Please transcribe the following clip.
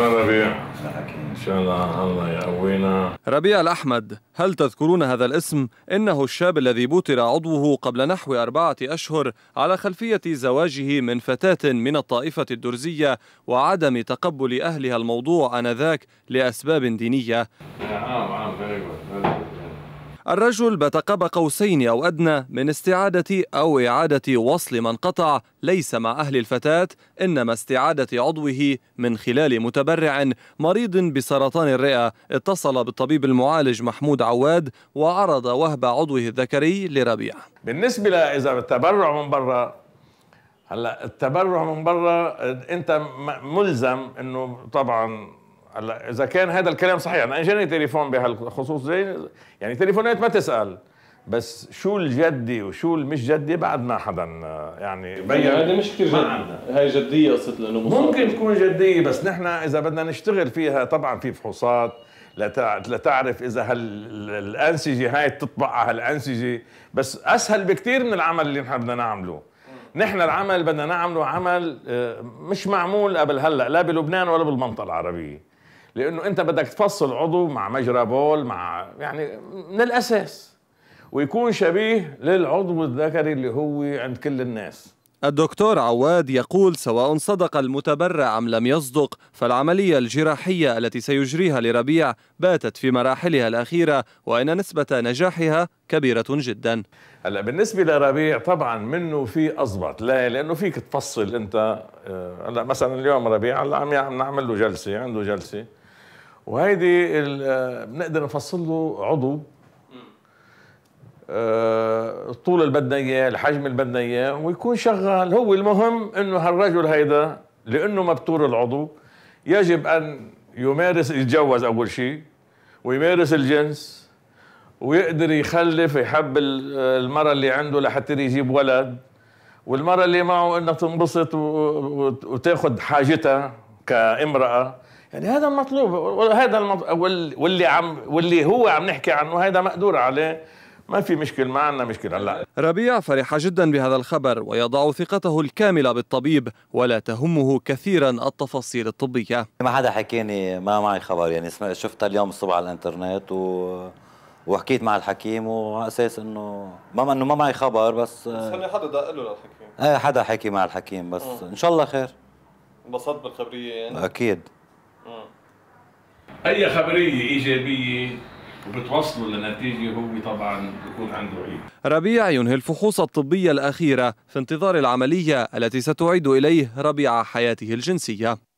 ربيع ان شاء الله الله يقوينا ربيع الاحمد هل تذكرون هذا الاسم انه الشاب الذي بوتر عضوه قبل نحو اربعه اشهر على خلفيه زواجه من فتاه من الطائفه الدرزيه وعدم تقبل اهلها الموضوع انذاك لاسباب دينيه الرجل بات قاب قوسين أو أدنى من استعادة أو إعادة وصل من قطع ليس مع أهل الفتاة إنما استعادة عضوه من خلال متبرع مريض بسرطان الرئة اتصل بالطبيب المعالج محمود عواد وعرض وهب عضوه الذكري لربيع بالنسبة لإذا التبرع من برا هلا التبرع من برا أنت ملزم إنه طبعا هلا اذا كان هذا الكلام صحيح انا اجاني تليفون بهالخصوص زي يعني تليفونات ما تسال بس شو الجدي وشو المش جدي بعد ما حدا يعني, يعني بين هذا مش كثير جدي هاي جديه قصه لانه ممكن تكون جديه بس نحن اذا بدنا نشتغل فيها طبعا في فحوصات لتعرف اذا هالانسجه هاي تطبق على هالانسجه بس اسهل بكثير من العمل اللي نحن بدنا نعمله نحن العمل بدنا نعمله عمل آه، مش معمول قبل هلا لا بلبنان ولا بالمنطقه العربيه لانه انت بدك تفصل عضو مع مجرى بول مع يعني من الاساس ويكون شبيه للعضو الذكري اللي هو عند كل الناس الدكتور عواد يقول سواء صدق المتبرع أم لم يصدق فالعملية الجراحية التي سيجريها لربيع باتت في مراحلها الأخيرة وإن نسبة نجاحها كبيرة جدا هلا بالنسبة لربيع طبعا منه في أضبط لا لأنه فيك تفصل أنت آه، هلا مثلا اليوم ربيع هلا عم نعمل له جلسة عنده جلسة وهيدي آه، بنقدر نفصل له عضو آه، الطول اللي بدنا اياه، الحجم اللي بدنا اياه ويكون شغال، هو المهم انه هالرجل هيدا لانه مبتور العضو يجب ان يمارس يتجوز اول شيء ويمارس الجنس ويقدر يخلف يحب المرأة اللي عنده لحتى يجيب ولد والمرأة اللي معه انها تنبسط وتاخذ حاجتها كامرأة يعني هذا المطلوب وهذا المطلوب واللي عم واللي هو عم نحكي عنه هذا مقدور عليه ما في مشكل ما عندنا مشكله لا ربيع فرح جدا بهذا الخبر ويضع ثقته الكامله بالطبيب ولا تهمه كثيرا التفاصيل الطبيه ما حدا حكيني ما معي خبر يعني شفتها اليوم الصبح على الانترنت و وحكيت مع الحكيم واساس انه ما انه ما معي خبر بس بس حدا دق له للحكيم ايه حدا حكي مع الحكيم بس أوه. ان شاء الله خير انبسطت بالخبريه يعني اكيد آه. اي خبريه ايجابيه وبتوصلوا لنتيجه هو طبعا بيكون عنده عيد ربيع ينهي الفحوص الطبيه الاخيره في انتظار العمليه التي ستعيد اليه ربيع حياته الجنسيه